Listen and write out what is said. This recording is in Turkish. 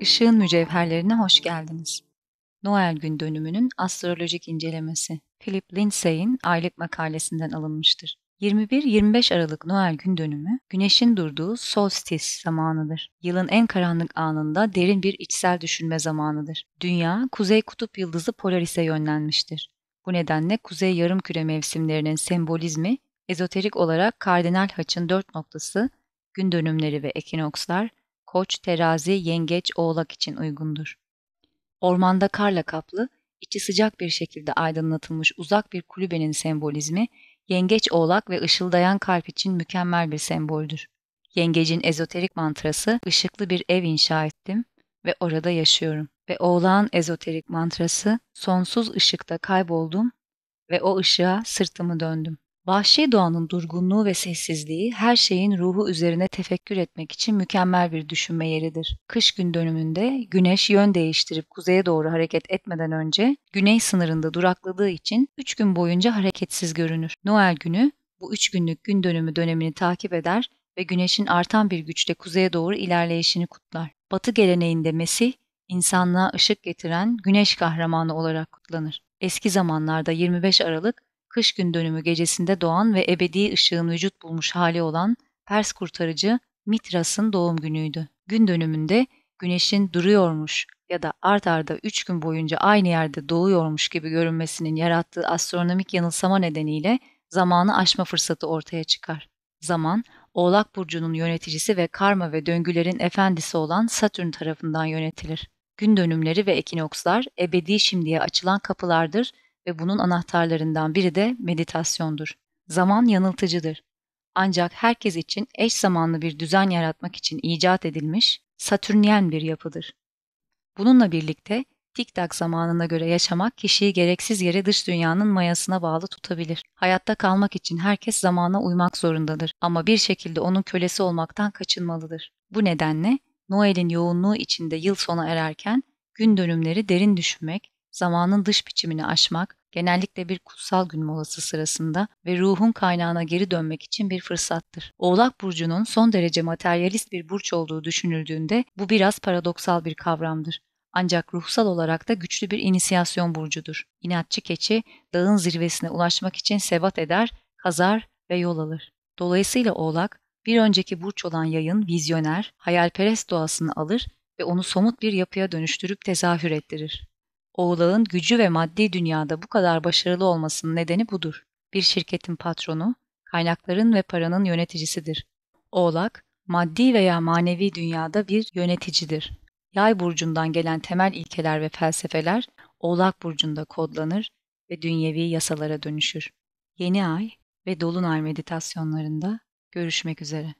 Işığın Mücevherlerine hoş geldiniz. Noel gün dönümünün astrolojik incelemesi Philip Lindsay'in aylık makalesinden alınmıştır. 21-25 Aralık Noel gün dönümü güneşin durduğu solstis zamanıdır. Yılın en karanlık anında derin bir içsel düşünme zamanıdır. Dünya kuzey kutup yıldızı Polaris'e yönlenmiştir. Bu nedenle kuzey yarımküre mevsimlerinin sembolizmi ezoterik olarak kardinal haçın dört noktası, gün dönümleri ve ekinokslar koç, terazi, yengeç, oğlak için uygundur. Ormanda karla kaplı, içi sıcak bir şekilde aydınlatılmış uzak bir kulübenin sembolizmi, yengeç oğlak ve ışıldayan kalp için mükemmel bir semboldür. Yengecin ezoterik mantrası ışıklı bir ev inşa ettim ve orada yaşıyorum. Ve oğlağın ezoterik mantrası sonsuz ışıkta kayboldum ve o ışığa sırtımı döndüm. Vahşi doğanın durgunluğu ve sessizliği her şeyin ruhu üzerine tefekkür etmek için mükemmel bir düşünme yeridir. Kış gün dönümünde güneş yön değiştirip kuzeye doğru hareket etmeden önce güney sınırında durakladığı için 3 gün boyunca hareketsiz görünür. Noel günü bu 3 günlük gün dönümü dönemini takip eder ve güneşin artan bir güçle kuzeye doğru ilerleyişini kutlar. Batı geleneğinde Mesih, insanlığa ışık getiren güneş kahramanı olarak kutlanır. Eski zamanlarda 25 Aralık kış gün dönümü gecesinde doğan ve ebedi ışığın vücut bulmuş hali olan Pers kurtarıcı Mitras'ın doğum günüydü. Gün dönümünde güneşin duruyormuş ya da art arda 3 gün boyunca aynı yerde doğuyormuş gibi görünmesinin yarattığı astronomik yanılsama nedeniyle zamanı aşma fırsatı ortaya çıkar. Zaman, Oğlak Burcu'nun yöneticisi ve karma ve döngülerin efendisi olan Satürn tarafından yönetilir. Gün dönümleri ve ekinokslar ebedi şimdiye açılan kapılardır ve bunun anahtarlarından biri de meditasyondur. Zaman yanıltıcıdır. Ancak herkes için eş zamanlı bir düzen yaratmak için icat edilmiş satürnyen bir yapıdır. Bununla birlikte tiktak zamanına göre yaşamak kişiyi gereksiz yere dış dünyanın mayasına bağlı tutabilir. Hayatta kalmak için herkes zamana uymak zorundadır ama bir şekilde onun kölesi olmaktan kaçınmalıdır. Bu nedenle Noel'in yoğunluğu içinde yıl sona ererken gün dönümleri derin düşünmek, zamanın dış biçimini aşmak, genellikle bir kutsal gün molası sırasında ve ruhun kaynağına geri dönmek için bir fırsattır. Oğlak burcunun son derece materyalist bir burç olduğu düşünüldüğünde bu biraz paradoksal bir kavramdır. Ancak ruhsal olarak da güçlü bir inisiyasyon burcudur. İnatçı keçi dağın zirvesine ulaşmak için sebat eder, kazar ve yol alır. Dolayısıyla oğlak bir önceki burç olan yayın vizyoner, hayalperest doğasını alır ve onu somut bir yapıya dönüştürüp tezahür ettirir. Oğlağın gücü ve maddi dünyada bu kadar başarılı olmasının nedeni budur. Bir şirketin patronu, kaynakların ve paranın yöneticisidir. Oğlak, maddi veya manevi dünyada bir yöneticidir. Yay burcundan gelen temel ilkeler ve felsefeler Oğlak burcunda kodlanır ve dünyevi yasalara dönüşür. Yeni ay ve dolunay meditasyonlarında görüşmek üzere.